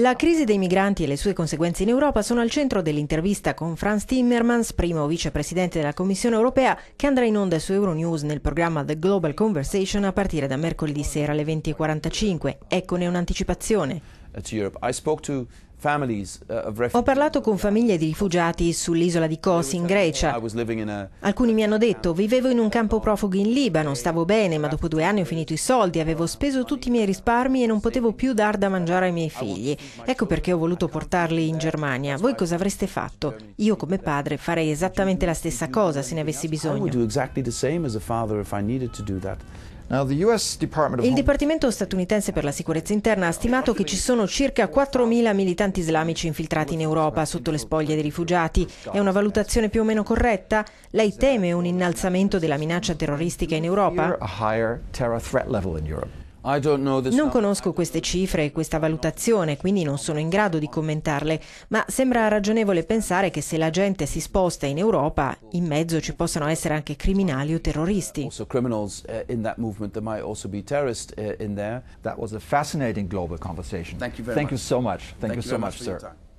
La crisi dei migranti e le sue conseguenze in Europa sono al centro dell'intervista con Franz Timmermans, primo vicepresidente della Commissione europea, che andrà in onda su Euronews nel programma The Global Conversation a partire da mercoledì sera alle 20.45. Eccone un'anticipazione. Eh, uh, ho parlato con famiglie di rifugiati sull'isola di Kos in Grecia. Alcuni mi hanno detto, vivevo in un campo profughi in Libano, stavo bene, ma dopo due anni ho finito i soldi, avevo speso tutti i miei risparmi e non potevo più dar da mangiare ai miei figli. Ecco perché ho voluto portarli in Germania. Voi cosa avreste fatto? Io come padre farei esattamente la stessa cosa se ne avessi bisogno. Il Dipartimento statunitense per la sicurezza interna ha stimato che ci sono circa 4.000 militanti islamici infiltrati in Europa sotto le spoglie dei rifugiati. È una valutazione più o meno corretta? Lei teme un innalzamento della minaccia terroristica in Europa? Non conosco queste cifre e questa valutazione, quindi non sono in grado di commentarle, ma sembra ragionevole pensare che se la gente si sposta in Europa, in mezzo ci possano essere anche criminali o terroristi. Eh, eh, Thank you very Thank much. You so much. Thank, Thank you so much, much sir.